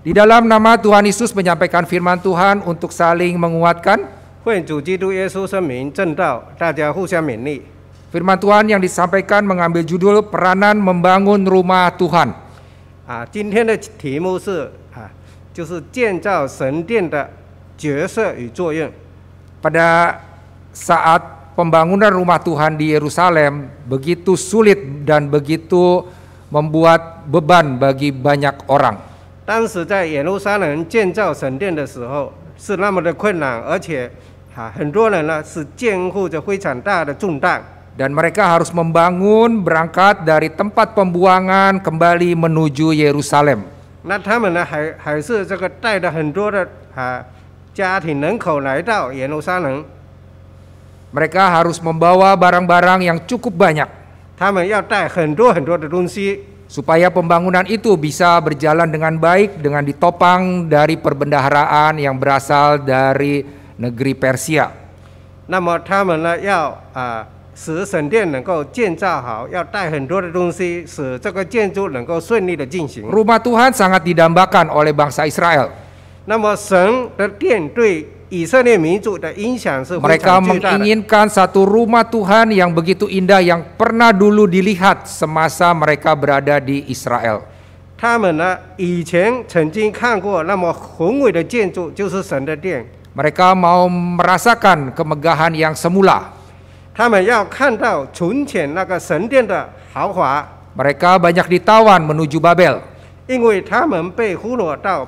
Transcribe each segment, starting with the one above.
Di dalam nama Tuhan Yesus menyampaikan firman Tuhan untuk saling menguatkan. Firman Tuhan yang disampaikan mengambil judul peranan membangun rumah Tuhan. Ah, Pada saat pembangunan rumah Tuhan di Yerusalem begitu sulit dan begitu membuat beban bagi banyak orang. 当时在耶路撒冷建造神殿的时候是那么的困难，而且啊很多人呢是肩负着非常大的重担。Dan mereka harus membangun berangkat dari tempat pembuangan kembali menuju Yerusalem. Nah, mereka harus membawa barang-barang yang cukup banyak. 他们要带很多很多的东西。supaya pembangunan itu bisa berjalan dengan baik dengan ditopang dari perbendaharaan yang berasal dari negeri Persia. Ah, Rumah Tuhan sangat didambakan oleh bangsa Israel mereka menginginkan satu rumah Tuhan yang begitu indah yang pernah dulu dilihat semasa mereka berada di Israel. Mereka mau merasakan kemegahan yang semula. Mereka banyak ditawan menuju Babel.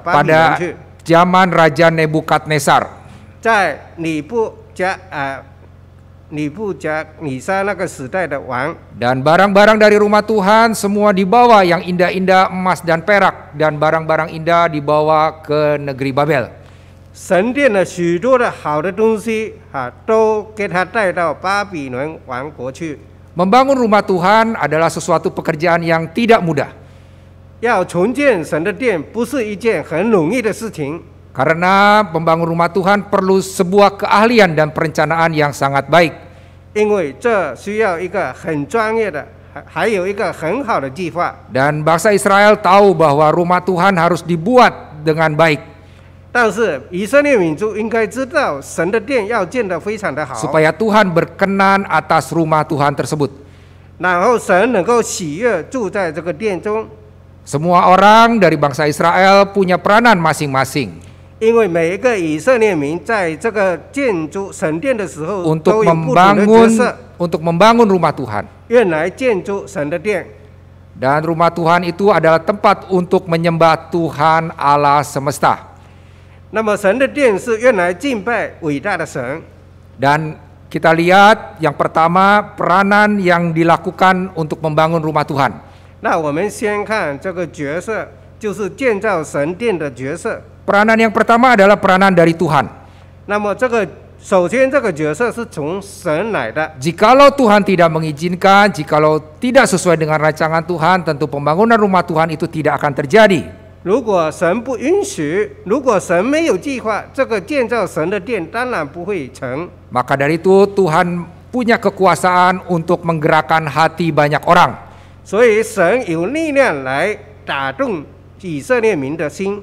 Pada zaman Raja Nebukadnezar dan barang-barang dari rumah Tuhan semua dibawa yang indah-indah emas dan perak dan barang-barang indah dibawa ke negeri Babel. Membangun rumah Tuhan adalah sesuatu pekerjaan yang tidak mudah. 要重建神的殿不是一件很容易的事情。karena membangun rumah Tuhan perlu sebuah keahlian dan perencanaan yang sangat baik. Dan bangsa Israel tahu bahwa rumah Tuhan harus dibuat dengan baik. Supaya Tuhan berkenan atas rumah Tuhan tersebut. Semua orang dari bangsa Israel punya peranan masing-masing. 因为每一个以色列民在这个建筑神殿的时候，untuk membangun untuk membangun rumah Tuhan. rumah Tuhan itu adalah tempat untuk menyembah Tuhan Allah semesta. Dan kita lihat yang pertama peranan yang dilakukan untuk membangun rumah Tuhan. Peranan yang pertama adalah peranan dari Tuhan. Jikalau Tuhan tidak mengizinkan, jikalau tidak sesuai dengan rancangan Tuhan, tentu pembangunan rumah Tuhan itu tidak akan terjadi. Maka dari itu Tuhan punya kekuasaan untuk menggerakkan hati banyak orang. 所以神有力量来打动以色列民的心。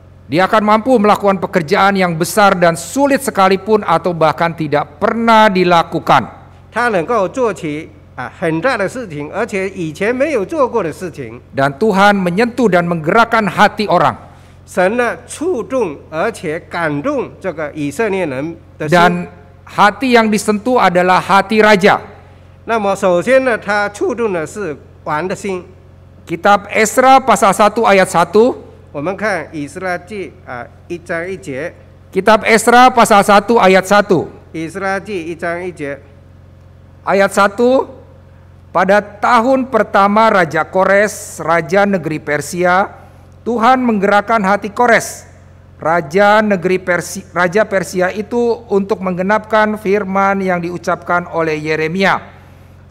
Dia akan mampu melakukan pekerjaan yang besar dan sulit sekalipun atau bahkan tidak pernah dilakukan. Dan Tuhan menyentuh dan menggerakkan hati orang. Dan hati yang disentuh adalah hati raja. Kitab Esra pasal 1 ayat 1 Kitab Esra pasal 1 ayat 1. ayat 1 pada tahun pertama Raja Kores, Raja Negeri Persia, Tuhan menggerakkan hati Kores, Raja Negeri Persia, Raja Persia itu untuk menggenapkan firman yang diucapkan oleh Yeremia.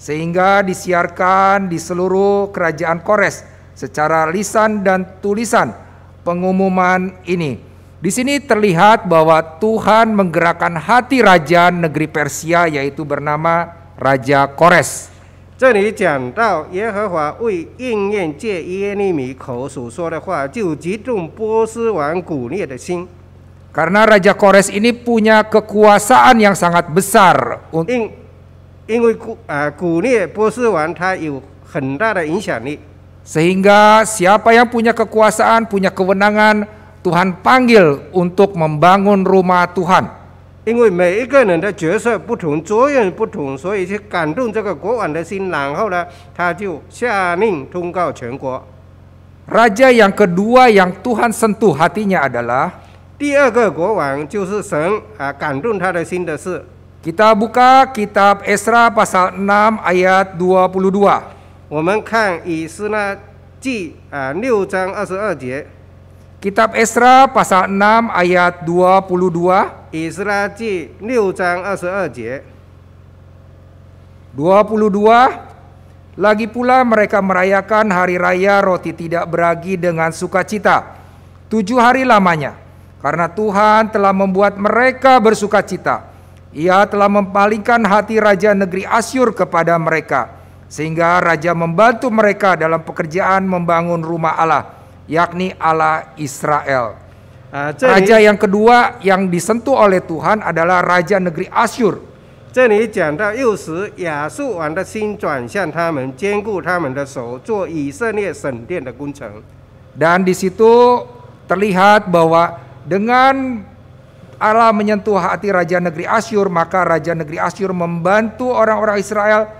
Sehingga disiarkan di seluruh kerajaan Kores secara lisan dan tulisan pengumuman ini. Di sini terlihat bahwa Tuhan menggerakkan hati raja negeri Persia yaitu bernama Raja Kores. Karena Raja Kores ini punya kekuasaan yang sangat besar. Karena Raja Kores ini punya kekuasaan yang sangat besar. Sehingga siapa yang punya kekuasaan, punya kewenangan, Tuhan panggil untuk membangun rumah Tuhan. Raja yang kedua yang Tuhan sentuh hatinya adalah kita buka kitab Esra pasal 6 ayat 22. Kitab Esra pasal 6 ayat 22. Esra 22 Lagi pula mereka merayakan hari raya roti tidak beragi dengan sukacita tujuh hari lamanya karena Tuhan telah membuat mereka bersukacita. Ia telah mempalingkan hati raja negeri Asyur kepada mereka sehingga raja membantu mereka dalam pekerjaan membangun rumah Allah, yakni Allah Israel. Ah, raja yang kedua yang disentuh oleh Tuhan adalah raja negeri Asyur. Ya Dan di situ terlihat bahwa dengan Allah menyentuh hati raja negeri Asyur, maka raja negeri Asyur membantu orang-orang Israel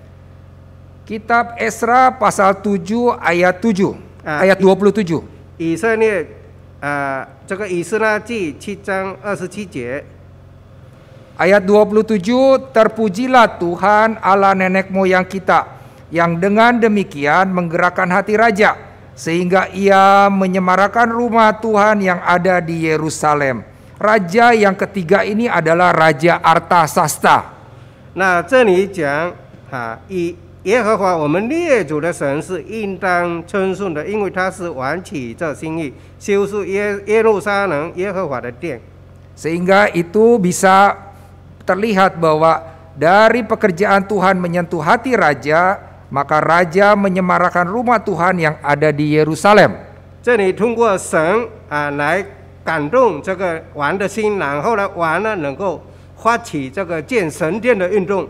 Kitab Esra pasal 7 ayat 7. Uh, ah, ayat 27. 以色列呃这个以斯拉记七章二十七节。Ayat 27 Terpujilah Tuhan Allah nenek moyang kita yang dengan demikian menggerakkan hati raja sehingga ia menyemarakan rumah Tuhan yang ada di Yerusalem. Raja yang ketiga ini adalah Raja Artasasta. Nah, ini 这里讲啊，以耶和华我们列祖的神是应当称颂的，因为他是挽起这心意，修复耶耶路撒冷耶和华的殿。Sehingga itu bisa terlihat bahwa dari pekerjaan Tuhan menyentuh hati raja, maka raja menyemarakan rumah Tuhan yang ada di Yerusalem. 这里通过神啊来感动这个王的心，然后呢，王呢能够发起这个建神殿的运动。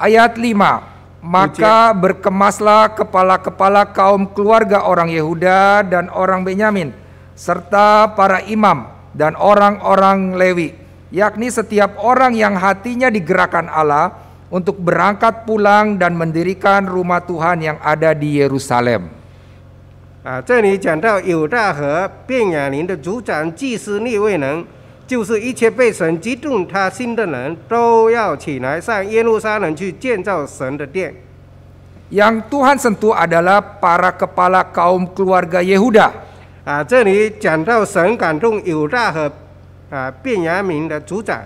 ayat 5. Maka ya. berkemaslah kepala-kepala kaum keluarga orang Yehuda dan orang Benyamin serta para imam dan orang-orang Lewi, yakni setiap orang yang hatinya digerakkan Allah untuk berangkat pulang dan mendirikan rumah Tuhan yang ada di Yerusalem. 就是一切被神激动他心的人都要起来上耶路撒冷去建造神的殿。Yang Tuhan sentuh adalah para kepala kaum keluarga Yehuda. 啊，这里讲到神感动犹大和啊便雅明的族长。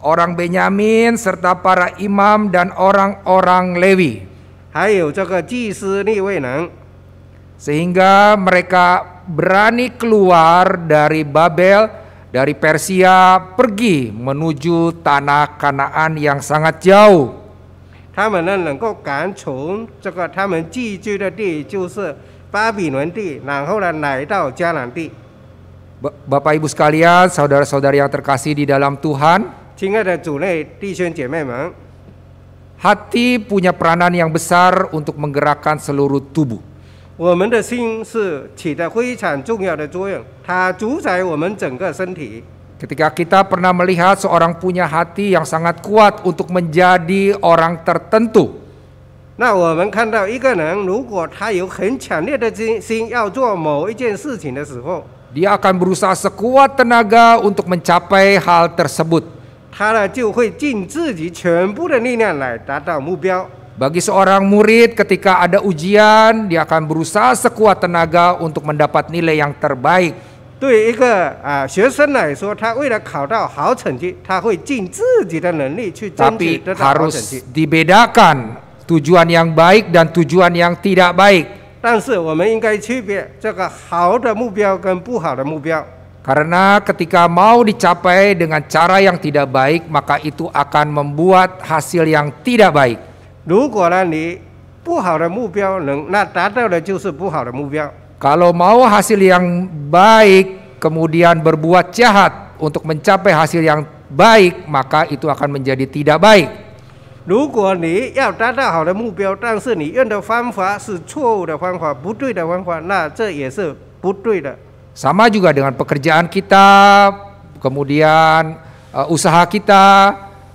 Orang Benyamin serta para imam dan orang-orang Lewi. 还有这个祭司立位人。Sehingga mereka berani keluar dari Babel dari Persia pergi menuju tanah Kanaan yang sangat jauh. Bapak Ibu sekalian, saudara-saudari yang terkasih di dalam Tuhan. hati punya peranan yang besar untuk menggerakkan seluruh tubuh. 我们的心是起着非常重要的作用，它主宰我们整个身体。Ketika kita pernah melihat seorang punya hati yang sangat kuat untuk menjadi orang tertentu. 那我们看到一个人，如果他有很强烈的心心要做某一件事情的时候，dia akan berusaha sekuat tenaga untuk mencapai hal tersebut. 他呢就会尽自己全部的力量来达到目标。bagi seorang murid ketika ada ujian, dia akan berusaha sekuat tenaga untuk mendapat nilai yang terbaik. Tapi harus dibedakan tujuan yang baik dan tujuan yang tidak baik. Karena ketika mau dicapai dengan cara yang tidak baik, maka itu akan membuat hasil yang tidak baik. 如果呢，你不好的目标能那达到的就是不好的目标。Kalau mau hasil yang baik kemudian berbuat jahat untuk mencapai hasil yang baik maka itu akan menjadi tidak baik. 如果你要达到好的目标，但是你用的方法是错误的方法、不对的方法，那这也是不对的。Sama juga dengan pekerjaan kita, kemudian uh, usaha kita,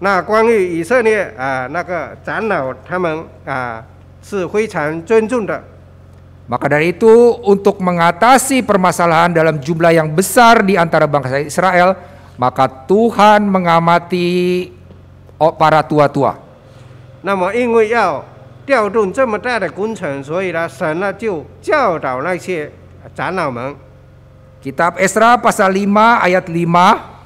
那关于以色列啊那个长老他们啊是非常尊重的。Maka dari itu untuk mengatasi permasalahan dalam jumlah yang besar di antara bangsa Israel, maka Tuhan mengamati oh, para tua-tua. Kitab Esra pasal 5 ayat 5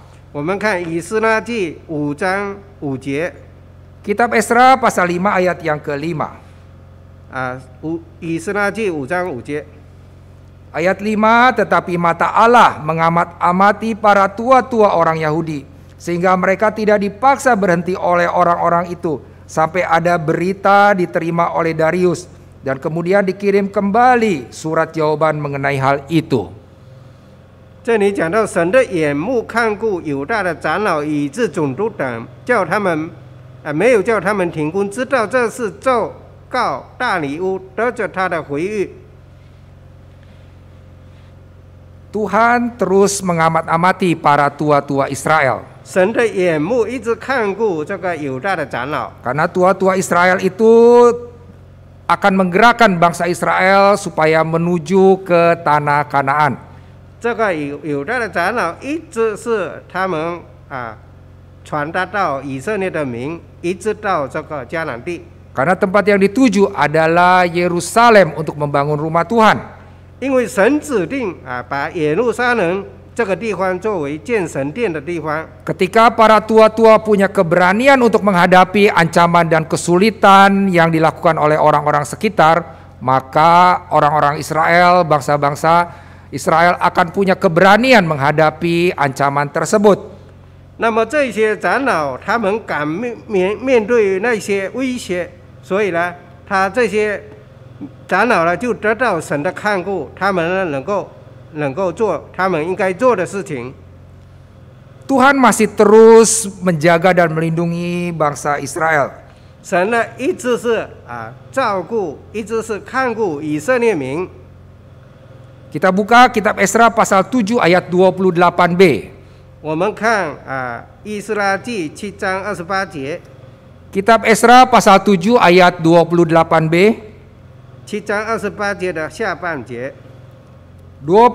Kitab Esra pasal 5 ayat yang kelima. Ah, 5 5, tetapi mata Allah mengamat-amati para tua-tua orang Yahudi, sehingga mereka tidak dipaksa berhenti oleh orang-orang itu, sampai ada berita diterima oleh Darius, dan kemudian dikirim kembali surat jawaban mengenai hal itu. 这里讲到神的眼目看顾犹大的长老，以致总督等，叫他们，啊，没有叫他们停工，知道这是奏告大礼物，得着他的回忆。Tuhan terus mengamat-amati para tua-tua Israel。神的眼目一直看顾这个犹大的长老，karena tua-tua Israel itu akan menggerakkan bangsa Israel supaya menuju ke tanah Kanaan。Karena tempat yang dituju adalah Yerusalem untuk membangun rumah Tuhan. Ketika para tua-tua punya keberanian untuk menghadapi ancaman dan kesulitan yang dilakukan oleh orang-orang sekitar, maka orang-orang Israel, bangsa-bangsa Israel akan punya keberanian menghadapi ancaman tersebut. Tuhan masih terus menjaga dan melindungi bangsa Israel. 神呢一直是啊照顾，一直是看顾以色列民。kita buka kitab Esra pasal 7 ayat 28b. Ah, eh. Kitab Esra pasal 7 ayat 28b. 28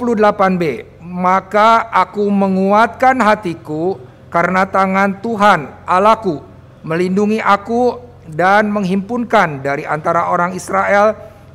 eh? b Maka aku menguatkan hatiku karena tangan Tuhan Allahku melindungi aku dan menghimpunkan dari antara orang Israel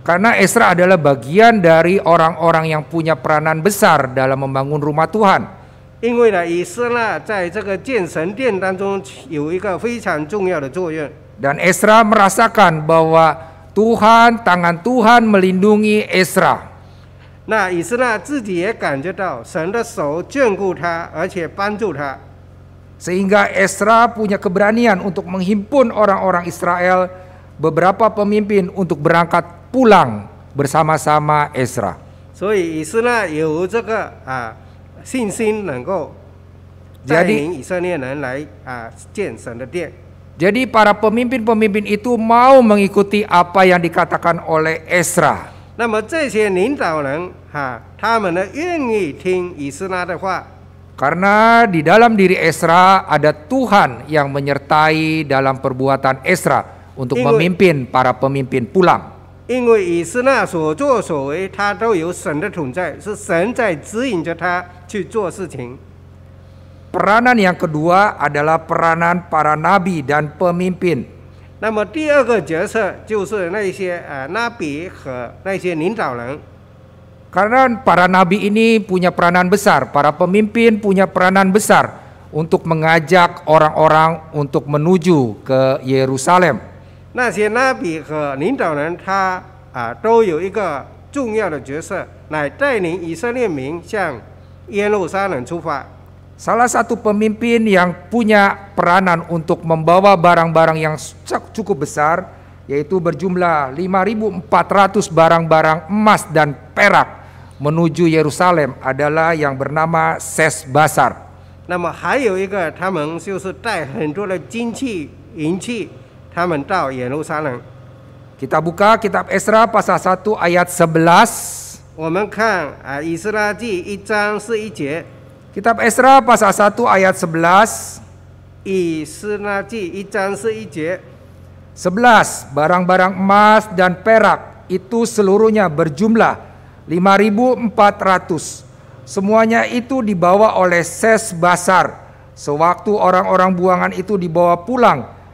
Karena Esra adalah bagian dari orang-orang yang punya peranan besar dalam membangun rumah Tuhan. Dan Esra merasakan bahwa Tuhan, tangan Tuhan melindungi Esra. Sehingga Esra punya keberanian untuk menghimpun orang-orang Israel beberapa pemimpin untuk berangkat pulang bersama-sama Ezra. Jadi para pemimpin-pemimpin itu mau mengikuti apa yang dikatakan oleh Ezra. Karena di dalam diri Esra ada Tuhan yang menyertai dalam perbuatan Esra untuk memimpin para pemimpin pulang. 因为以斯那所作所为，他都有神的存在，是神在指引着他去做事情。Peranan yang kedua adalah peranan para nabi dan pemimpin. 那么第二个角色就是那些呃拉比和那些领导人。Karena para nabi ini punya peranan besar, para pemimpin punya peranan besar untuk mengajak orang-orang untuk menuju ke Yerusalem salah satu pemimpin yang punya peranan untuk membawa barang-barang yang cukup besar yaitu berjumlah 5.400 barang-barang emas dan perak menuju Yerusalem adalah yang bernama Sesbasar. 那么还有一个，他们就是带很多的金器、银器 kita buka kitab Esra pasal 1 ayat 11. Kitab Esra pasal 1 ayat 11. Sebelas barang Barang-barang emas dan perak itu seluruhnya berjumlah 5400. Semuanya itu dibawa oleh Ses Basar. Sewaktu orang-orang buangan itu dibawa pulang,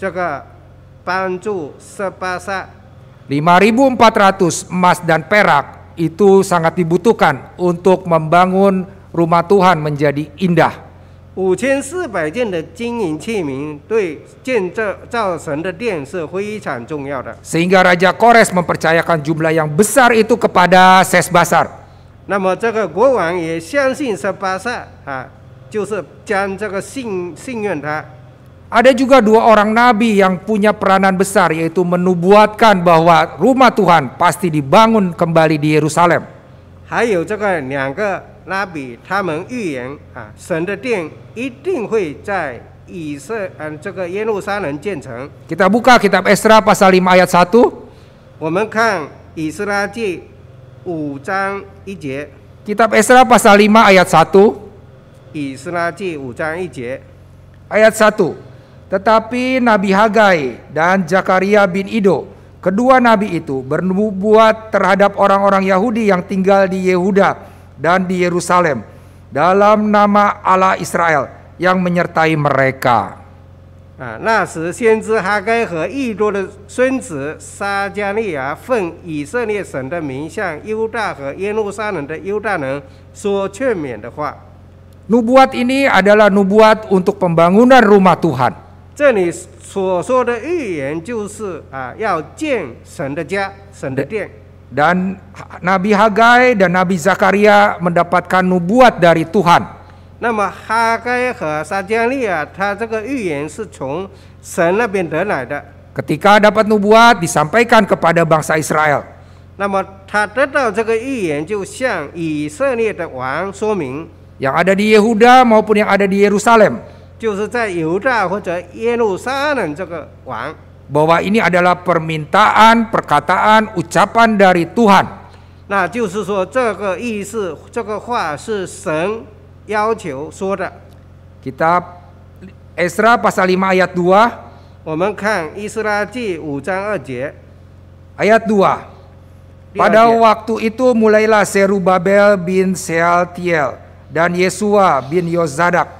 Jaga Pancu sepasa 5.400 emas dan perak itu sangat dibutuhkan untuk membangun rumah Tuhan menjadi indah. 五千四百件的金银器皿对建造造神的殿是非常重要的。Sehingga Raja Kores mempercayakan jumlah yang besar itu kepada Sesbasar. 那么这个国王也相信 Sesbasar 啊，就是将这个信信任他。ada juga dua orang nabi yang punya peranan besar yaitu menubuatkan bahwa rumah Tuhan pasti dibangun kembali di Yerusalem. Kita buka kitab Esra pasal 5 ayat 1. Kitab Esra pasal 5 ayat 1. ayat 1 tetapi Nabi Hagai dan Zakaria bin Ido, kedua nabi itu bernubuat terhadap orang-orang Yahudi yang tinggal di Yehuda dan di Yerusalem dalam nama Allah Israel yang menyertai mereka. Nah, nubuat ini adalah nubuat untuk pembangunan rumah Tuhan. 这里所说的预言就是啊，要建神的家，神的殿。Dan Nabi Hagai dan Nabi Zakaria mendapatkan nubuat dari Tuhan. 那么哈该和撒加利亚，他这个预言是从神那边得来的。Ketika dapat nubuat disampaikan kepada bangsa Israel. 那么他得到这个预言，就向以色列的王说明。Yang ada di Yehuda maupun yang ada di Yerusalem. Bahwa ini adalah permintaan, perkataan, ucapan dari Tuhan. Nah, 就是说这个意思，这个话是神要求说的。Kitab Esra pasal 5 ayat 2. 我们看以斯拉记五章二节。Ayat 2. Pada waktu itu mulailah Serubabel bin Sealtiel dan Yesua bin Yozadak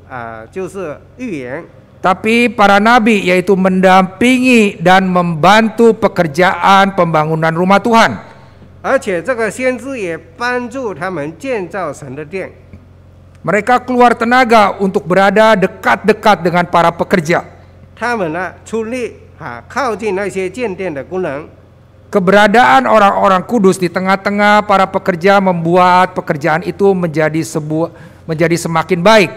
Tapi para nabi yaitu mendampingi dan membantu pekerjaan pembangunan rumah Tuhan. Mereka keluar tenaga untuk berada dekat-dekat dengan para pekerja. Keberadaan orang orang-orang kudus di tengah-tengah para pekerja membuat pekerjaan itu menjadi sebuah menjadi semakin baik.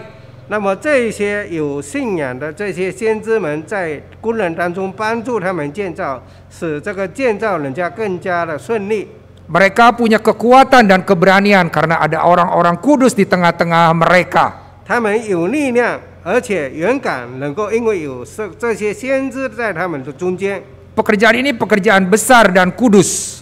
那么这些有信仰的这些先知们在工人当中帮助他们建造，使这个建造人家更加的顺利。mereka punya kekuatan dan keberanian karena ada orang-orang kudus di tengah-tengah mereka. 他们有力量，而且勇敢，能够因为有这这些先知在他们的中间。pekerjaan ini pekerjaan besar dan kudus.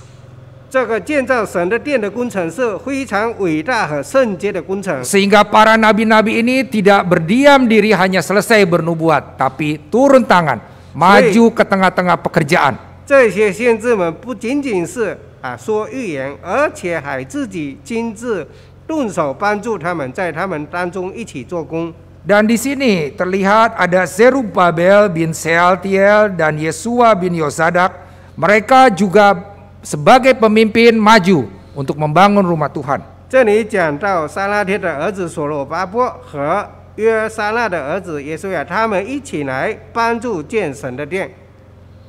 这个建造神的殿的工程是非常伟大和圣洁的工程。Sehingga para nabi-nabi ini tidak berdiam diri hanya selesai bernubuat, tapi turun tangan, maju ke tengah-tengah pekerjaan. 这些先知们不仅仅是啊说预言，而且还自己亲自动手帮助他们，在他们当中一起做工。Dan di sini terlihat ada Zerubabel bin Sealtiel dan Yesua bin Yosadak. Mereka juga sebagai pemimpin maju untuk membangun rumah Tuhan.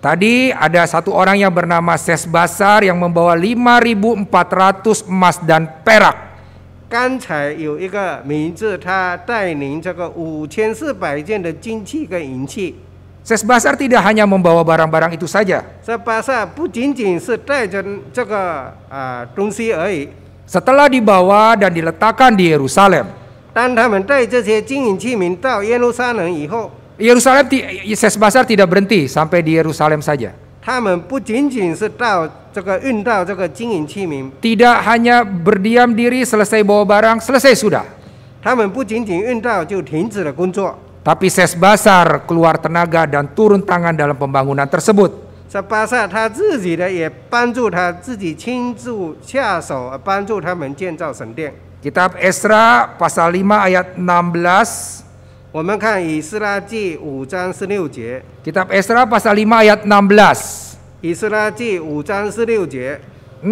Tadi ada satu orang yang bernama Sesbasar yang membawa 5.400 emas dan perak. 刚才有一个名字，他带领这个五千四百件的金器跟银器。Kan Sesbasar tidak hanya membawa barang-barang itu saja. Ah, Setelah dibawa dan diletakkan di Yerusalem. Yerusalem Sesbasar tidak berhenti sampai di Yerusalem saja. Tidak hanya berdiam diri selesai bawa barang selesai sudah. 他们不仅仅运到就停止了工作。tapi ses basar keluar tenaga dan turun tangan dalam pembangunan tersebut. Kitab Esra pasal 5 ayat 16 kan Kitab Esra pasal 5 ayat 16. Esra 16.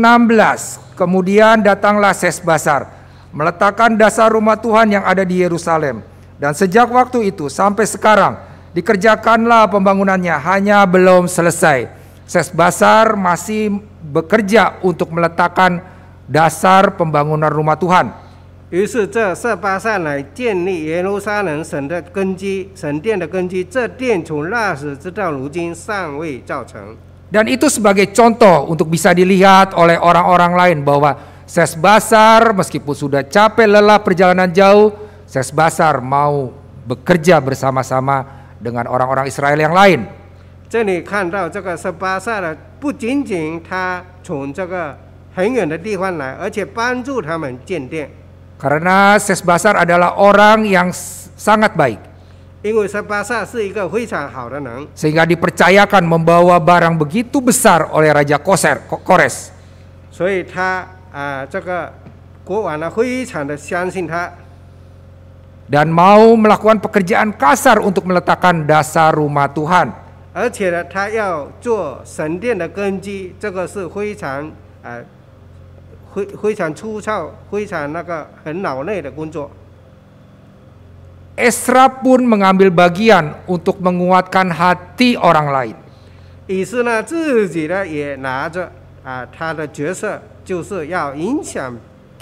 Kemudian datanglah Sesbasar, meletakkan dasar rumah Tuhan yang ada di Yerusalem dan sejak waktu itu sampai sekarang dikerjakanlah pembangunannya hanya belum selesai. Basar masih bekerja untuk meletakkan dasar pembangunan rumah Tuhan. Dan itu sebagai contoh untuk bisa dilihat oleh orang-orang lain bahwa Basar meskipun sudah capek lelah perjalanan jauh, Sesbasar mau bekerja bersama-sama dengan orang-orang Israel yang lain. 这里看到这个十巴萨的，不仅仅他从这个很远的地方来，而且帮助他们建殿。Karena Sesbasar adalah orang yang sangat baik. Sehingga dipercayakan membawa barang begitu besar oleh Raja Koser, Kores dan mau melakukan pekerjaan kasar untuk meletakkan dasar rumah Tuhan. Esra pun mengambil bagian untuk menguatkan hati orang lain.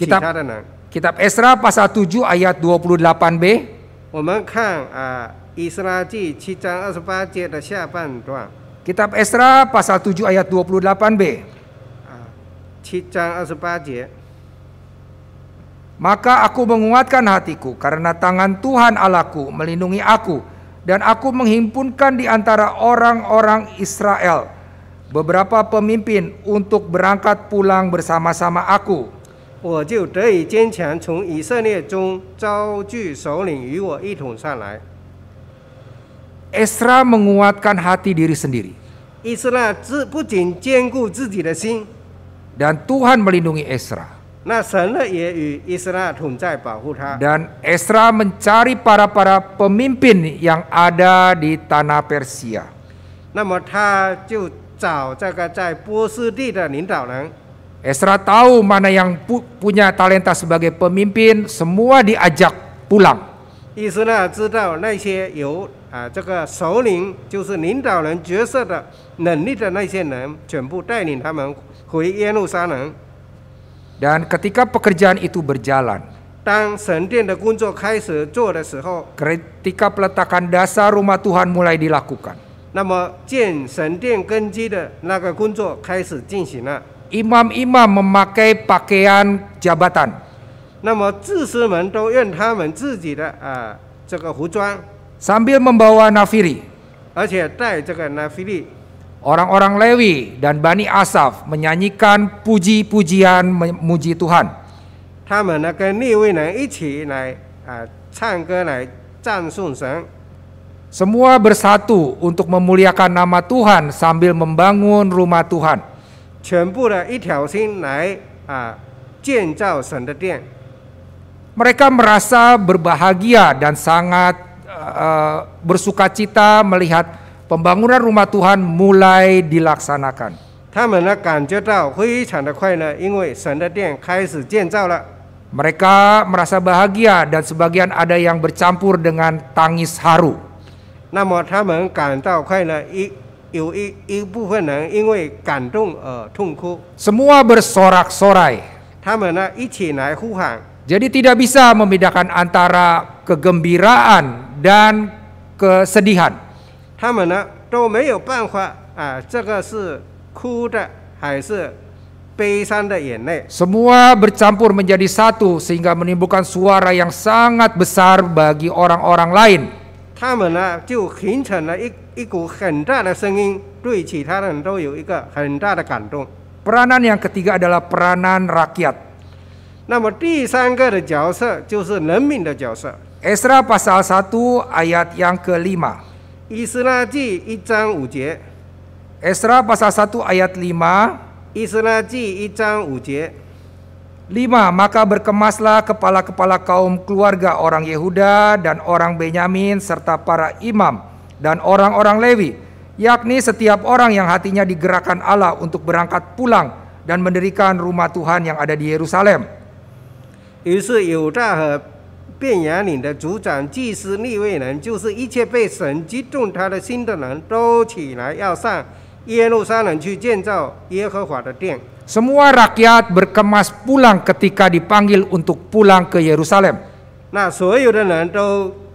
Kita, Kitab Esra pasal 7 ayat 28b. Ah, Kitab Esra pasal 7 ayat 28b. Ah, Maka aku menguatkan hatiku karena tangan Tuhan Allahku melindungi aku dan aku menghimpunkan di antara orang-orang Israel beberapa pemimpin untuk berangkat pulang bersama-sama aku 我就得以坚强，从以色列中招聚首领与我一同上来。Esra menguatkan hati diri sendiri. Esra bu jin ziji de xin. Dan Tuhan melindungi Esra. Dan Esra mencari para-para pemimpin yang ada di tanah Persia. 那么他就找这个在波斯地的领导人。Esra tahu mana yang pu punya talenta sebagai pemimpin, semua diajak pulang. dan ketika pekerjaan itu berjalan, 当神殿的工作开始做的时候，ketika peletakan dasar rumah Tuhan mulai dilakukan，那么建神殿根基的那个工作开始进行了。imam-imam memakai pakaian jabatan. Sambil membawa nafiri. orang nafiri。Orang-orang Lewi dan Bani Asaf menyanyikan puji-pujian memuji Tuhan. Semua bersatu untuk memuliakan nama Tuhan sambil membangun rumah Tuhan. 全部的一条心来啊建造神的殿。Mereka merasa berbahagia dan sangat uh, cita melihat pembangunan rumah Tuhan mulai dilaksanakan. Mereka merasa bahagia dan sebagian ada yang bercampur dengan tangis haru. 那么他们感到快乐，一有一一部分人因为感动而痛哭。Semua bersorak-sorai. 他们呢一起来呼喊。Jadi tidak bisa membedakan antara kegembiraan dan kesedihan. 他们呢都没有办法啊，这个是哭的还是悲伤的眼泪？Semua bercampur menjadi satu sehingga menimbulkan suara yang sangat besar bagi orang-orang lain. 他们呢就形成了一一股很大的声音，对其他人都有一个很大的感动。Peranan yang ketiga adalah peranan rakyat. Esra pasal 1 ayat yang kelima. Esra pasal 1 ayat 5. 5. maka berkemaslah kepala-kepala kaum keluarga orang Yehuda dan orang Benyamin serta para imam dan orang-orang Lewi, yakni setiap orang yang hatinya digerakkan Allah untuk berangkat pulang dan mendirikan rumah Tuhan yang ada di Yerusalem. Semua rakyat berkemas pulang ketika dipanggil untuk pulang ke Yerusalem. 那所有的人都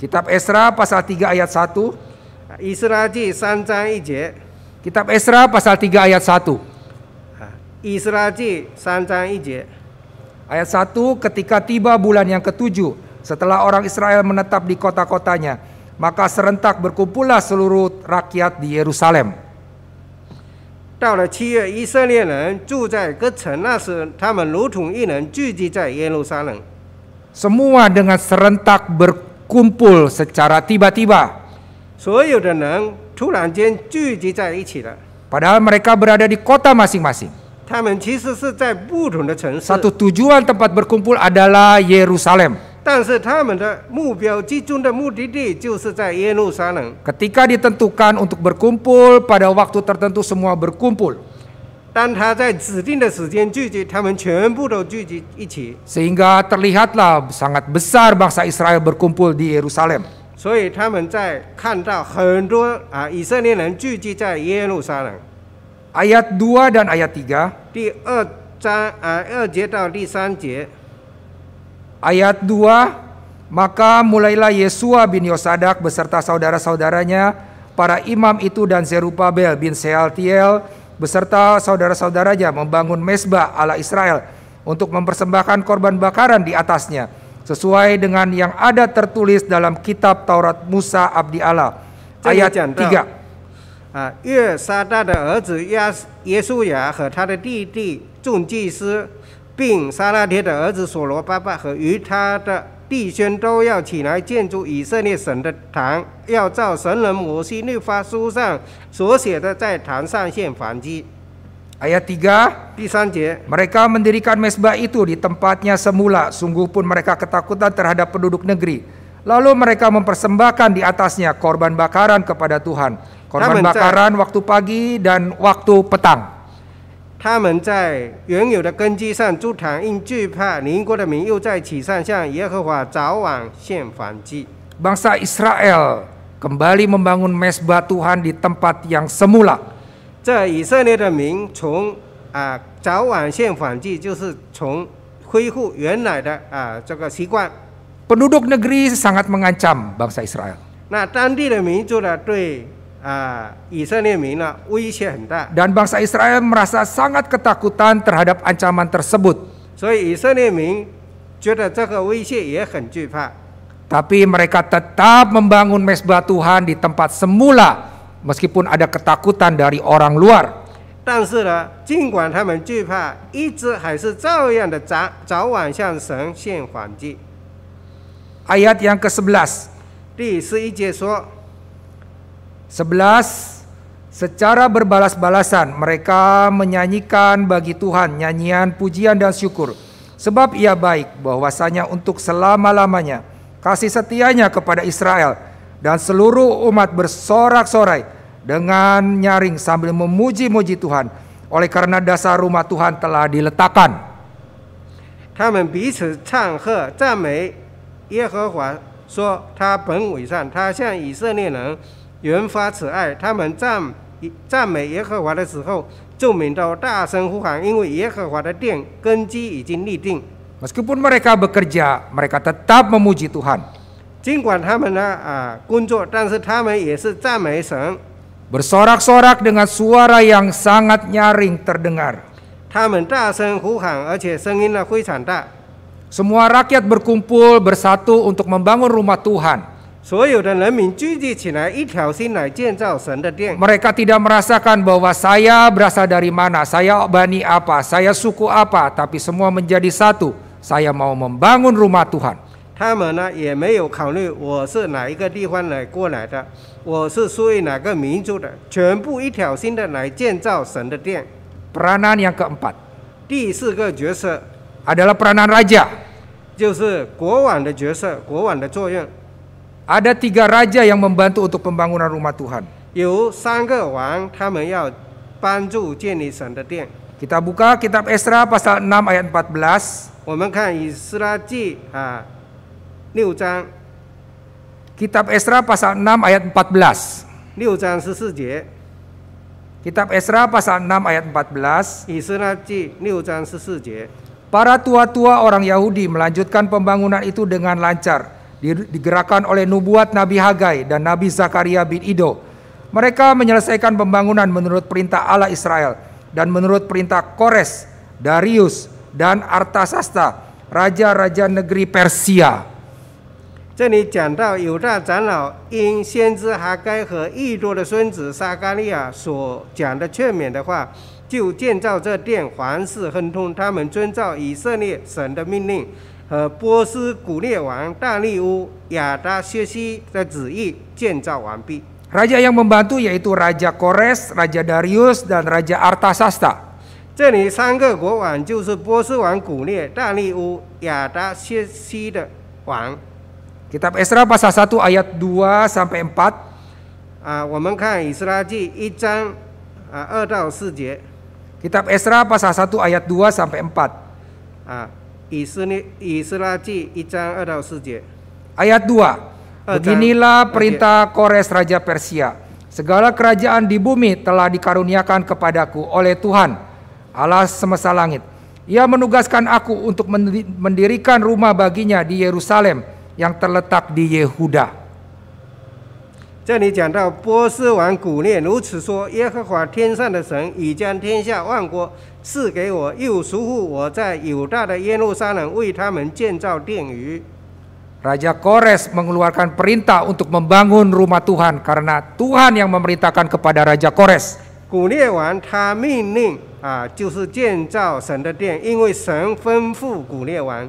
Kitab Esra pasal 3 ayat 1. Isra Kitab Esra pasal 3 ayat 1. Isra Ayat 1 ketika tiba bulan yang ketujuh setelah orang Israel menetap di kota-kotanya maka serentak berkumpullah seluruh rakyat di Yerusalem. 到了七月，以色列人住在各城，那时他们如同一人聚集在耶路撒冷。semua dengan serentak berkumpul secara tiba-tiba. Padahal mereka berada di kota masing-masing. Satu tujuan tempat berkumpul adalah Yerusalem. Ketika ditentukan untuk berkumpul pada waktu tertentu semua berkumpul. Sehingga terlihatlah sangat besar bangsa Israel berkumpul di Yerusalem. Ayat 2 dan ayat 3. Ayat 2 Maka mulailah Yesua bin Yosadak beserta saudara-saudaranya, para imam itu dan Zerubabel bin Sealtiel, beserta saudara-saudaranya membangun mesbah ala Israel untuk mempersembahkan korban bakaran di atasnya sesuai dengan yang ada tertulis dalam kitab Taurat Musa abdi Allah ayat 3. 地宣都要起来建筑以色列神的坛，要照神人摩西律法书上所写的，在坛上献燔祭。Ayat 3 Mereka mendirikan mesbah itu di tempatnya semula Sungguh pun mereka ketakutan terhadap penduduk negeri Lalu mereka mempersembahkan di atasnya korban bakaran kepada Tuhan Korban bakaran waktu pagi dan waktu petang 他们在原有的根基上，通常因惧怕邻国的名，又在其上向耶和华早晚献燔祭。Bangsa Israel kembali membangun m e s b a t u h a n di tempat yang semula，这以色列的名从啊早晚献燔祭，就是从恢复原来的啊这个习惯。Penduduk negeri sangat mengancam bangsa Israel。那当地的民族呢？对。Ah, Dan bangsa Israel merasa sangat ketakutan terhadap ancaman tersebut. Tapi mereka tetap membangun mesbah Tuhan di tempat semula meskipun ada ketakutan dari orang luar. 但是呢，尽管他们惧怕，一直还是照样的早早晚向神献反祭。Ayat yang ke-11. 11 Secara berbalas-balasan mereka menyanyikan bagi Tuhan nyanyian pujian dan syukur sebab ia baik bahwasanya untuk selama-lamanya kasih setianya kepada Israel dan seluruh umat bersorak-sorai dengan nyaring sambil memuji-muji Tuhan oleh karena dasar rumah Tuhan telah diletakkan. Mereka 原发慈爱。他们赞赞美耶和华的时候，众民都大声呼喊，因为耶和华的殿根基已经立定。Meskipun mereka bekerja, mereka tetap memuji Tuhan. 尽管他们呢啊工作，但是他们也是赞美神。Bersorak-sorak dengan suara yang sangat nyaring terdengar. 他们大声呼喊，而且声音呢非常大。Semua rakyat berkumpul bersatu untuk membangun rumah Tuhan. Mereka tidak merasakan bahwa saya berasal dari mana, saya bani apa, saya suku apa, tapi semua menjadi satu. Saya mau membangun rumah Tuhan. Peranan yang keempat adalah peranan raja，就是国王的角色，国王的作用。ada tiga raja yang membantu untuk pembangunan rumah Tuhan. Kita buka kitab Esra pasal 6 ayat 14. Kitab Esra pasal 6 ayat 14. Kitab Esra pasal 6 ayat 14. Para tua tua-tua orang Yahudi melanjutkan pembangunan itu dengan lancar digerakkan oleh nubuat Nabi Hagai dan Nabi Zakaria bin Ido. Mereka menyelesaikan pembangunan menurut perintah Allah Israel dan menurut perintah Kores, Darius, dan Artasasta, raja-raja negeri Persia. Ini 这里讲到犹大长老因先知哈该和易多的孙子撒加利亚所讲的劝勉的话，就建造这殿，凡事亨通。他们遵照以色列神的命令，和波斯古列王大利乌亚达薛西的旨意建造完毕。Raja yang membantu yaitu Raja Kores, Raja Darius, dan Raja Artasasta. Kitab Esra pasal 1 ayat 2 sampai 4. 啊，我们看以斯拉记一章啊二到四节。Kitab Esra pasal 1 ayat 2 sampai 4. Ah ayat 2. Beginilah perintah Kores raja Persia. Segala kerajaan di bumi telah dikaruniakan kepadaku oleh Tuhan Allah semesta langit. Ia menugaskan aku untuk mendirikan rumah baginya di Yerusalem yang terletak di Yehuda. 这里讲到波斯王古列如此说：“耶和华天上的神已将天下万国赐给我，又嘱咐我在有大的耶路撒冷为他们建造殿宇。” Raja Kores mengeluarkan perintah untuk membangun rumah Tuhan karena Tuhan yang memerintahkan kepada Raja Kores。古列王他命令啊，就是建造神的殿，因为神吩咐古列王。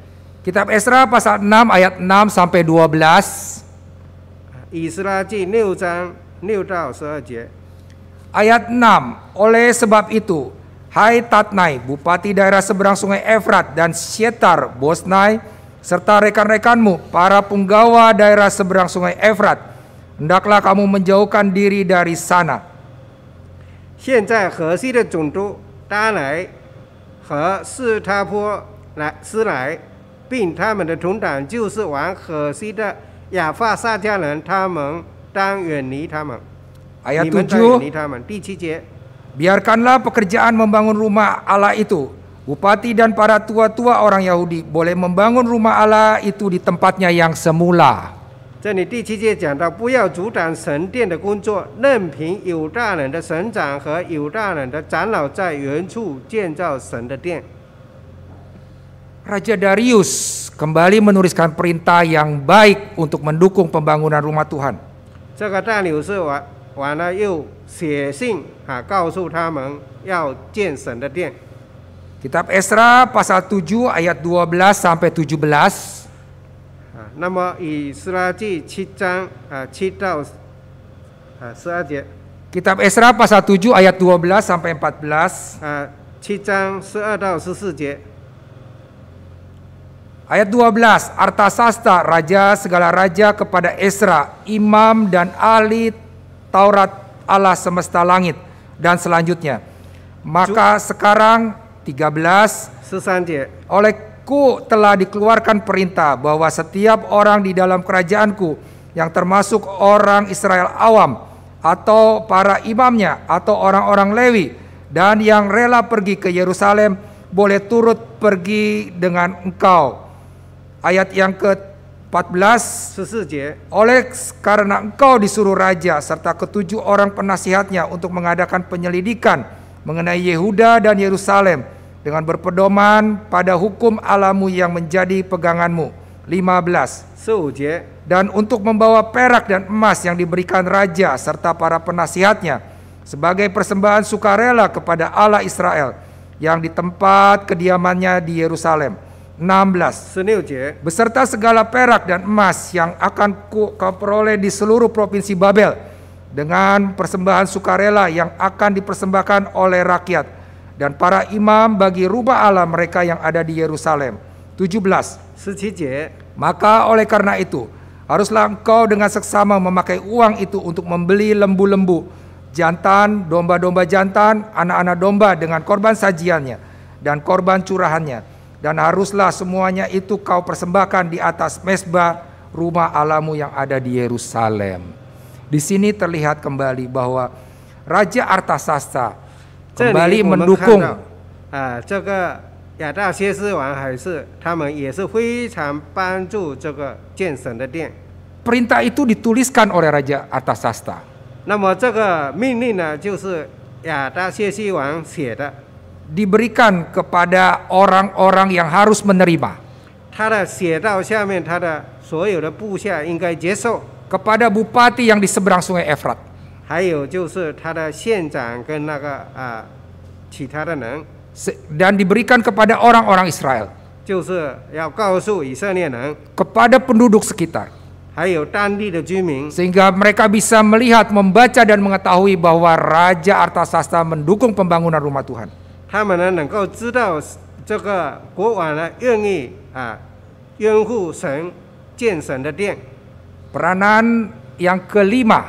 Kitab Esra pasal 6 ayat 6 sampai 12. Isra Ayat 6, oleh sebab itu, Hai Tatnai, bupati daerah seberang sungai Efrat dan Syetar, Bosnai, serta rekan-rekanmu, para penggawa daerah seberang sungai Efrat, hendaklah kamu menjauhkan diri dari sana. 现在河西的总督达莱和斯他坡莱斯莱并他们的同党就是玩可惜的亚法撒加人，他们当远离他们，你们在远离他们。第七 b i a r k a n l a h pekerjaan membangun rumah Allah itu, bupati dan para tua-tua orang Yahudi boleh membangun rumah Allah itu di tempatnya yang semula。这里第七节讲到，不要阻挡神殿的工作，任凭有大人的省长和有大人的长老在原处建造神的殿。Raja Darius kembali menuliskan perintah yang baik untuk mendukung pembangunan rumah Tuhan. Kitab Esra pasal 7 ayat 12 sampai 17. Nama Esra Kitab Esra pasal 7 ayat 12 sampai 14. 啊，七章十二到十四节。Ayat 12, Artasasta, raja segala raja kepada Esra, imam dan ali Taurat Allah semesta langit dan selanjutnya. Maka sekarang 13 Olehku telah dikeluarkan perintah bahwa setiap orang di dalam kerajaanku yang termasuk orang Israel awam atau para imamnya atau orang-orang Lewi dan yang rela pergi ke Yerusalem boleh turut pergi dengan engkau ayat yang ke-14 Oleh karena engkau disuruh raja serta ketujuh orang penasihatnya untuk mengadakan penyelidikan mengenai Yehuda dan Yerusalem dengan berpedoman pada hukum alamu yang menjadi peganganmu. 15. Dan untuk membawa perak dan emas yang diberikan raja serta para penasihatnya sebagai persembahan sukarela kepada Allah Israel yang di tempat kediamannya di Yerusalem 16. Eh. Beserta segala perak dan emas yang akan ku kau peroleh di seluruh provinsi Babel dengan persembahan sukarela yang akan dipersembahkan oleh rakyat dan para imam bagi rubah alam mereka yang ada di Yerusalem. 17. Eh. Maka oleh karena itu haruslah engkau dengan seksama memakai uang itu untuk membeli lembu-lembu, jantan, domba-domba jantan, anak-anak domba dengan korban sajiannya dan korban curahannya dan haruslah semuanya itu kau persembahkan di atas mesbah rumah alamu yang ada di Yerusalem. Di sini terlihat kembali bahwa Raja Artasasta kembali mendukung Perintah itu dituliskan oleh Raja Artasasta. 那么这个命令呢，就是亚达谢西王写的。diberikan kepada orang-orang yang harus menerima. Kepada bupati yang di seberang sungai Efrat. Dan diberikan kepada orang-orang Israel. kepada penduduk sekitar. Sehingga mereka bisa melihat, membaca dan mengetahui bahwa Raja Artasasta mendukung pembangunan rumah Tuhan. 他们呢能够知道这个国王呢愿意啊拥护神、建神的殿。Peranan yang kelima,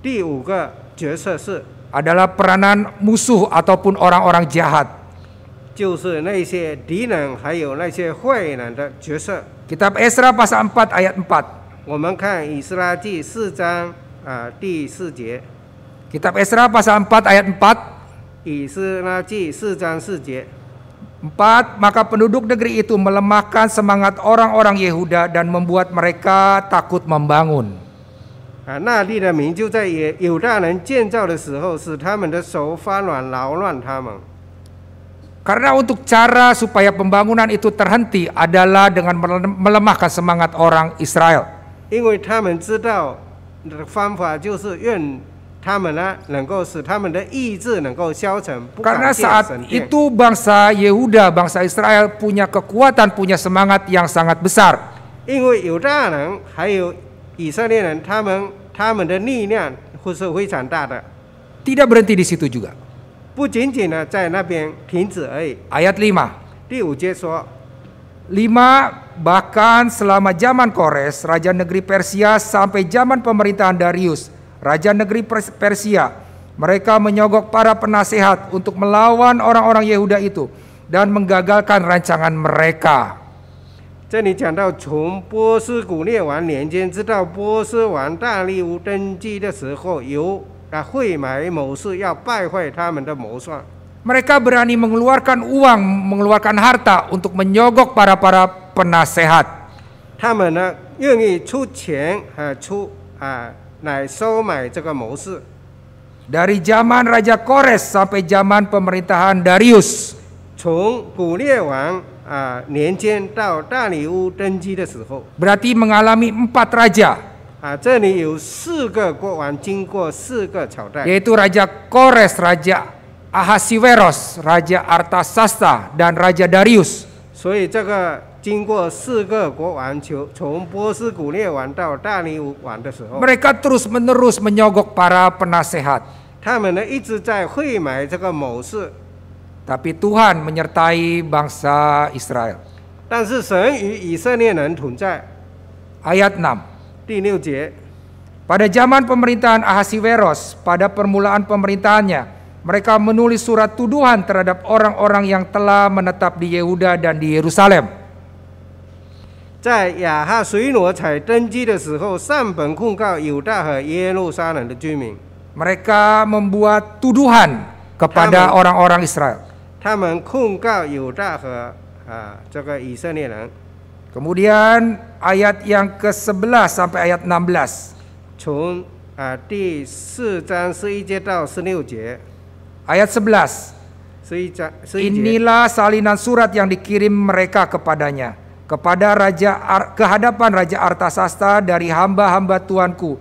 第五个角色是 adalah peranan musuh ataupun orang-orang jahat. Esra pasal 4 ayat 4. 我们看以斯拉记四章啊第四节。Kitab Esra pasal 4 ayat 4. Empat maka penduduk negeri itu melemahkan semangat orang-orang Yehuda dan membuat mereka takut membangun. karena untuk cara supaya pembangunan itu terhenti adalah dengan melemahkan semangat orang Israel. 因为他们知道的方法就是愿他们呢能够使他们的意志能够消沉。Karena saat itu bangsa Yehuda, bangsa Israel punya kekuatan, punya semangat yang sangat besar. 因为犹大人还有以色列人，他们他们的力量会是非常大的。Tidak berhenti di situ juga. 不仅仅呢在那边停止而已。Ayat 第五节说，lima bahkan selama zaman Kores, Raja Negeri Persia sampai zaman pemerintahan Darius, raja negeri Persia. Mereka menyogok para penasehat untuk melawan orang-orang Yehuda itu dan menggagalkan rancangan mereka. 这里讲到，从波斯古列王年间直到波斯王大利乌登基的时候，有啊会买谋士要败坏他们的谋算。Mereka berani mengeluarkan uang, mengeluarkan harta untuk menyogok para para penasehat. 他们呢，愿意出钱啊，出啊。乃收买这个谋士。Dari zaman Raja Kores sampai zaman pemerintahan Darius. mengalami empat raja. 啊，这里有四个国王经过四个朝代，yaitu Raja Kores, Raja Ahasiweros, Raja Artasasta dan Raja Darius。所以这个 mereka terus menerus menyogok para penasehat. Tuhan menyertai bangsa Israel. 但是神与以色列人同在。Ayat 6. zaman pemerintahan Ahasiveros, pada permulaan pemerintahannya, mereka menulis surat tuduhan terhadap orang-orang yang telah menetap di Yehuda dan di Yerusalem. 在雅哈水罗采登基的时候，上本控告犹大和耶路撒冷的居民。Mereka membuat tuduhan kepada orang-orang Israel. Kemudian ayat yang ke-11 sampai ayat 16. Ayat 11. 11 Inilah salinan surat yang dikirim mereka kepadanya kepada raja Ar, kehadapan raja Artasasta dari hamba-hamba tuanku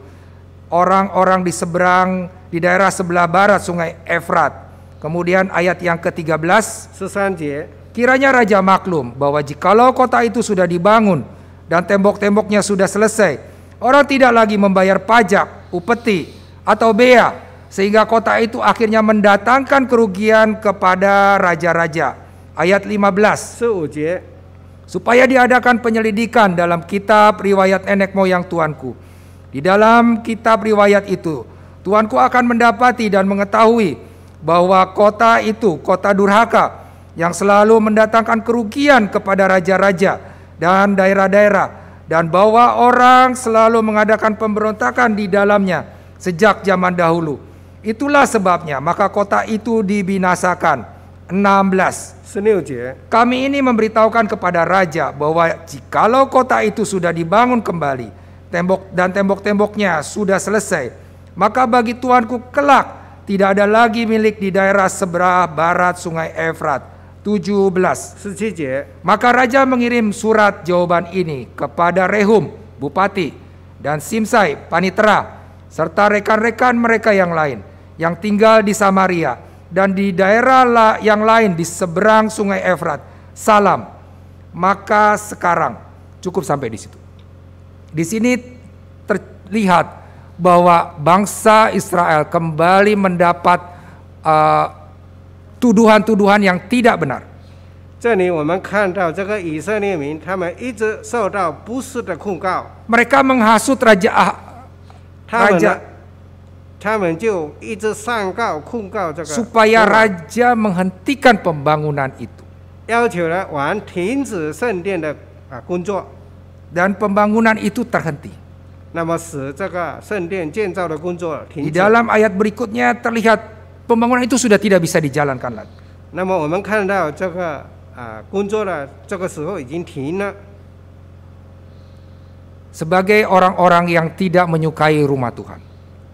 orang-orang di seberang di daerah sebelah barat sungai Efrat. Kemudian ayat yang ke-13 Susanti ya. Kiranya raja maklum bahwa jikalau kota itu sudah dibangun dan tembok-temboknya sudah selesai, orang tidak lagi membayar pajak, upeti, atau bea, sehingga kota itu akhirnya mendatangkan kerugian kepada raja-raja. Ayat 15 supaya diadakan penyelidikan dalam kitab riwayat nenek moyang tuanku. Di dalam kitab riwayat itu, tuanku akan mendapati dan mengetahui bahwa kota itu kota durhaka yang selalu mendatangkan kerugian kepada raja-raja dan daerah-daerah dan bahwa orang selalu mengadakan pemberontakan di dalamnya sejak zaman dahulu. Itulah sebabnya maka kota itu dibinasakan.' 16. Eh. Kami ini memberitahukan kepada raja bahwa jikalau kota itu sudah dibangun kembali, tembok dan tembok-temboknya sudah selesai, maka bagi tuanku kelak tidak ada lagi milik di daerah seberah barat sungai Efrat. 17. Eh. Maka raja mengirim surat jawaban ini kepada Rehum, bupati, dan Simsai, panitera, serta rekan-rekan mereka yang lain yang tinggal di Samaria dan di daerah yang lain di seberang sungai Efrat. Salam. Maka sekarang cukup sampai di situ. Di sini terlihat bahwa bangsa Israel kembali mendapat uh, tuduhan-tuduhan yang tidak benar. Mereka menghasut raja Ahab. raja supaya raja menghentikan pembangunan itu. dan pembangunan itu terhenti. Di dalam ayat berikutnya terlihat pembangunan itu sudah tidak bisa dijalankan lagi. Sebagai orang-orang yang tidak menyukai rumah Tuhan.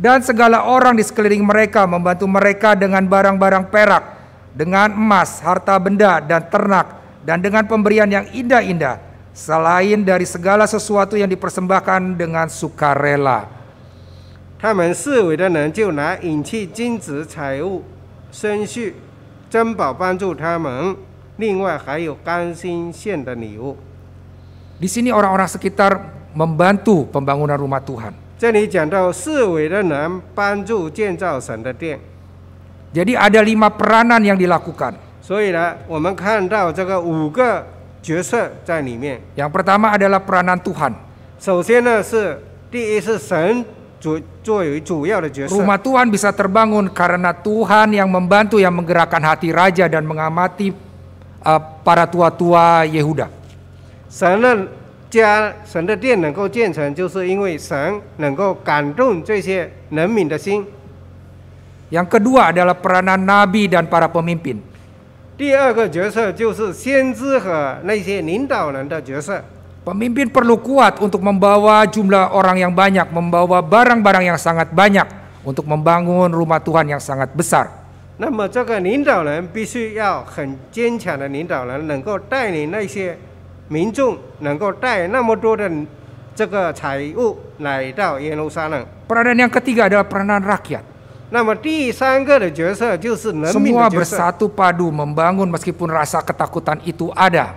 dan segala orang di sekeliling mereka membantu mereka dengan barang-barang perak, dengan emas, harta benda, dan ternak, dan dengan pemberian yang indah-indah, selain dari segala sesuatu yang dipersembahkan dengan sukarela. Di sini orang-orang sekitar membantu pembangunan rumah Tuhan. Jadi ada lima peranan yang dilakukan. Yang pertama adalah peranan Tuhan. 首先呢是第一是神主作为主要的角色。Rumah Tuhan bisa terbangun karena Tuhan yang membantu yang menggerakkan hati raja dan mengamati uh, para tua-tua Yehuda. 家神的殿能够建成，就是因为神能够感动这些人民的心。Yang kedua adalah peranan nabi dan para pemimpin. 第二个角色就是先知和那些领导人的角色。Pemimpin perlu kuat untuk membawa jumlah orang yang banyak, membawa barang-barang yang sangat banyak untuk membangun rumah Tuhan yang sangat besar. 民众能够带那么多的这个财物来到耶路撒冷。Peranan yang ketiga adalah peranan rakyat. semua bersatu padu membangun meskipun rasa ketakutan itu ada.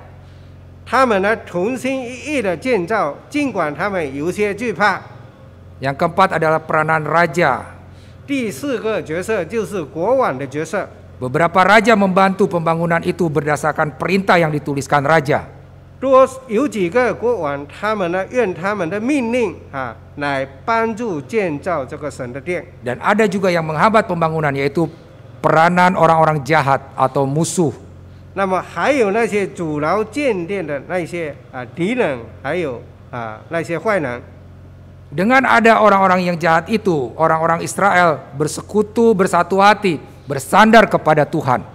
yang keempat adalah peranan raja. beberapa raja membantu pembangunan itu berdasarkan perintah yang dituliskan raja. 多有几个国王，他们呢用他们的命令啊来帮助建造这个神的殿。Dan ada juga yang menghambat pembangunan yaitu peranan orang-orang jahat atau musuh. dengan ada orang-orang yang jahat itu, orang-orang Israel bersekutu bersatu hati bersandar kepada Tuhan.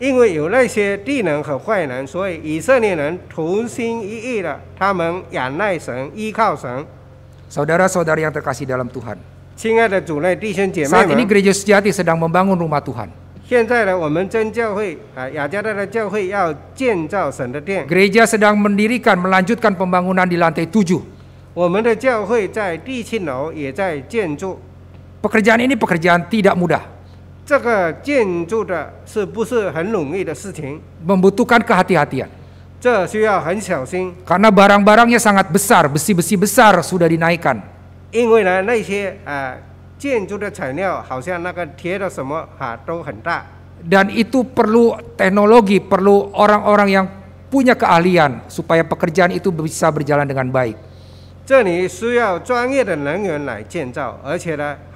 因为有那些地人和坏人，所以以色列人同心一意了，他们仰赖神，依靠神。Saudara-saudara yang terkasih dalam Tuhan. Saat ini gereja sejati sedang membangun rumah Tuhan. 现在呢，我们真教会啊，雅加达的教会要建造神的殿。Gereja sedang mendirikan melanjutkan pembangunan di lantai tujuh. 我们的教会在第七楼也在建筑。Pekerjaan ini pekerjaan tidak mudah. 这个建筑的是不是很容易的事情？Membutuhkan kehati-hatian. Karena barang barang-barangnya sangat besar, besi-besi besar sudah dinaikkan. Dan itu perlu teknologi, perlu orang-orang yang punya keahlian supaya pekerjaan itu bisa berjalan dengan baik.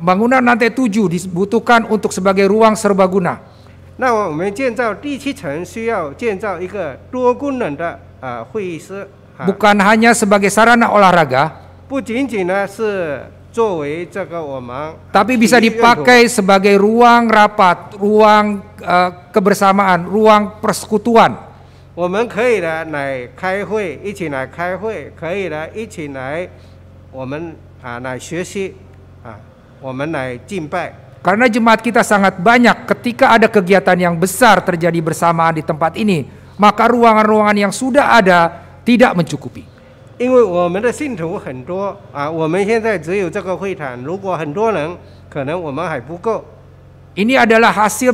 bangunan lantai tujuh dibutuhkan untuk sebagai ruang serbaguna. Bukan hanya sebagai sarana olahraga, tapi bisa dipakai sebagai ruang rapat, ruang uh, kebersamaan, ruang persekutuan. Kita karena jemaat kita sangat banyak, ketika ada kegiatan yang besar terjadi bersamaan di tempat ini, maka ruangan-ruangan yang sudah ada tidak mencukupi. Ini adalah hasil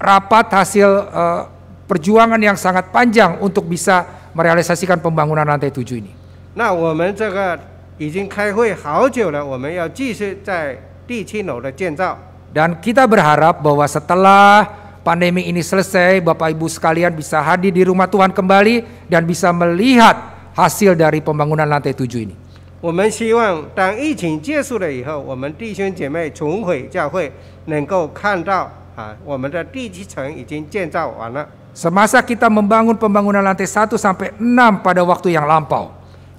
rapat hasil uh, perjuangan yang sangat panjang untuk bisa merealisasikan pembangunan lantai tujuh ini. 那我们这个已经开会好久了，我们要继续在 dan kita berharap bahwa setelah pandemi ini selesai, Bapak Ibu sekalian bisa hadir di rumah Tuhan kembali dan bisa melihat hasil dari pembangunan lantai tujuh ini. 我们希望当疫情结束了以后，我们弟兄姐妹重回教会，能够看到啊，我们的第七层已经建造完了。Semasa kita membangun pembangunan lantai 1 sampai 6 pada waktu yang lampau.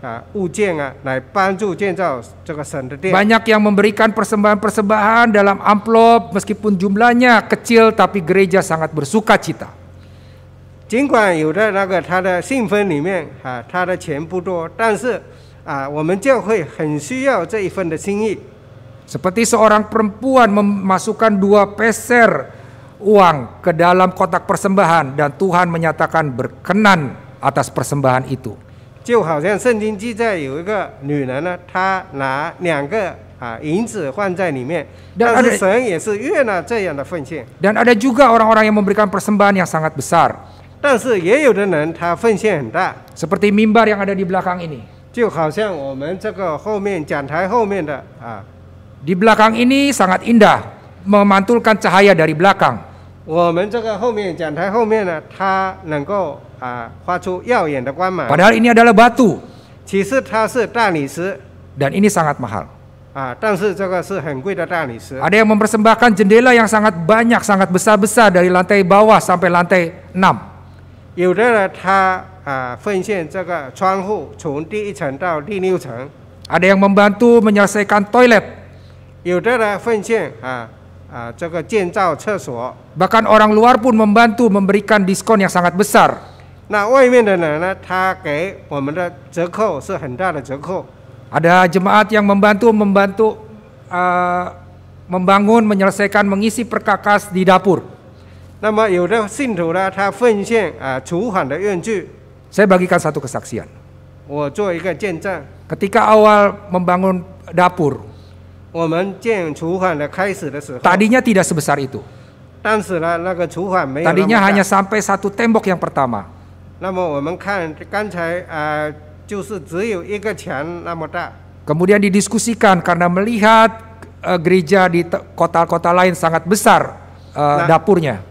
啊物件啊来帮助建造这个神的殿。Banyak yang memberikan persembahan-persembahan dalam amplop meskipun jumlahnya kecil tapi gereja sangat bersuka cita. Seperti seorang perempuan memasukkan dua peser uang ke dalam kotak persembahan dan Tuhan menyatakan berkenan atas persembahan itu. 就好像圣经记载有一个女人呢，她拿两个啊银子放在里面，但是神也是悦纳这样的奉献。dan ada juga orang-orang yang memberikan persembahan yang sangat besar mimbar yang ada di belakang ini, 就好像我们这个后面讲台后面的啊，di belakang ini sangat indah, memantulkan cahaya dari belakang. 我们这个后面讲台后面呢，它能够 Padahal ini adalah batu. Dan ini sangat mahal. Ada yang mempersembahkan jendela yang sangat banyak, sangat besar-besar dari lantai bawah sampai lantai 6. Ada yang membantu menyelesaikan toilet. Bahkan orang luar pun membantu memberikan diskon yang sangat besar. 那外面的人呢，他给我们的折扣是很大的折扣。Ada jemaat yang membantu membantu uh, membangun, menyelesaikan, mengisi perkakas di dapur. Saya bagikan satu kesaksian. Ketika awal membangun dapur, tadinya tidak sebesar itu. Tadinya hanya sampai satu tembok yang pertama. Kemudian didiskusikan karena melihat uh, gereja di kota-kota lain sangat besar uh, dapurnya.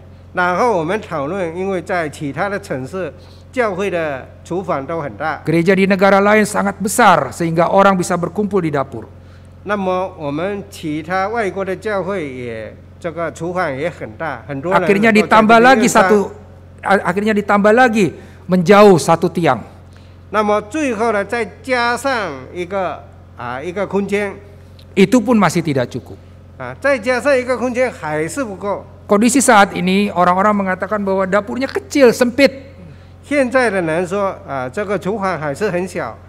Gereja di negara lain sangat besar sehingga orang bisa berkumpul di dapur. Akhirnya ditambah lagi satu, akhirnya ditambah lagi menjauh satu tiang. Itu pun masih tidak cukup. Kondisi saat ini orang-orang mengatakan bahwa dapurnya kecil, sempit.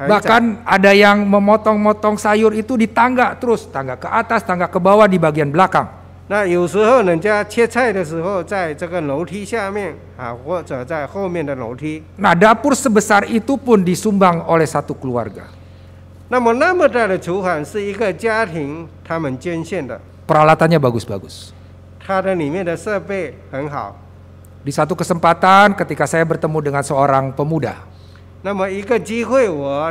Bahkan ada yang memotong-motong sayur itu di tangga terus, tangga ke atas, tangga ke bawah di bagian belakang. 那有时候人家切菜的时候，在这个楼梯下面啊，或者在后面的楼梯。Nah dapur sebesar itu pun disumbang oleh satu keluarga. 那么那么大的厨房是一个家庭他们捐献的。Peralatannya bagus-bagus. 它的里面的设备很好。Di satu kesempatan ketika saya bertemu dengan seorang pemuda. 那么一个机会我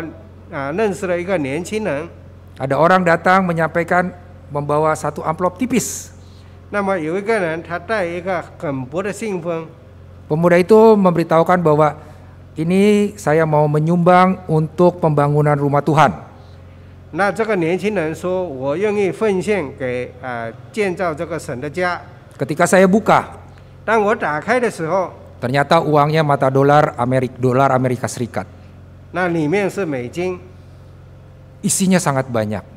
啊认识了一个年轻人。Ada orang datang menyampaikan membawa satu amplop tipis. 那么有一个人他带一个很薄的信封。Pemuda itu memberitahukan bahwa ini saya mau menyumbang untuk pembangunan rumah Tuhan. Nah, ah, Ketika saya buka, ternyata uangnya mata dolar Amerik dolar Amerika Serikat. Nah, isinya sangat banyak.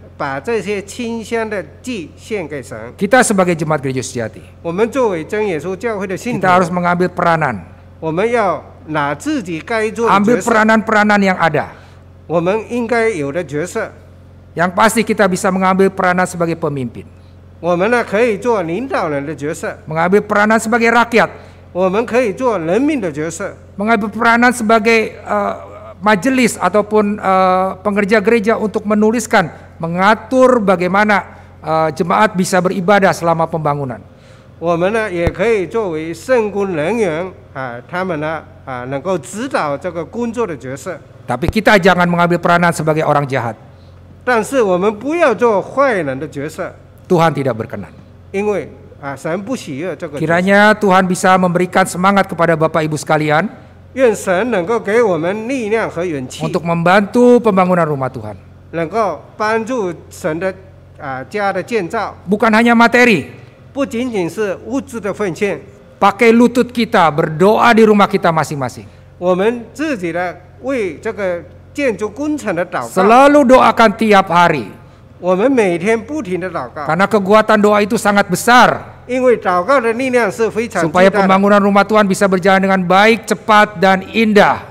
Kita sebagai jemaat gereja sejati, kita harus mengambil peranan, ambil peranan yang ada. yang pasti kita bisa mengambil peranan sebagai pemimpin, mengambil peranan sebagai rakyat, mengambil peranan sebagai eh, majelis ataupun eh, pengerja gereja untuk menuliskan mengatur bagaimana uh, jemaat bisa beribadah selama pembangunan. Tapi kita jangan mengambil peranan sebagai orang jahat. Tuhan tidak berkenan. Kiranya Tuhan bisa memberikan semangat kepada Bapak Ibu sekalian. Untuk membantu pembangunan rumah Tuhan. Bukan hanya materi. Pakai lutut kita berdoa di rumah kita masing-masing. Selalu doakan tiap hari. Karena kekuatan doa itu sangat besar. Supaya pembangunan rumah Tuhan bisa berjalan dengan baik, cepat, dan indah.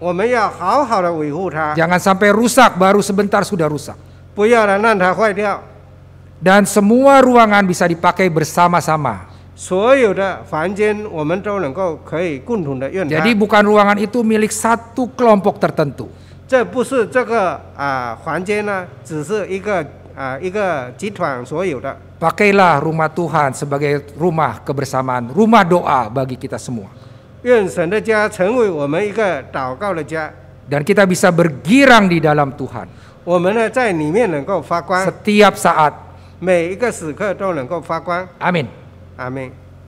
Jangan sampai rusak baru sebentar sudah rusak. Dan semua ruangan bisa dipakai bersama-sama. Jadi bukan ruangan itu milik satu kelompok tertentu. Pakailah rumah Tuhan sebagai rumah kebersamaan, rumah doa bagi kita semua. Dan kita bisa bergirang di dalam Tuhan. 我们呢在里面能够发光。Setiap saat. Amin.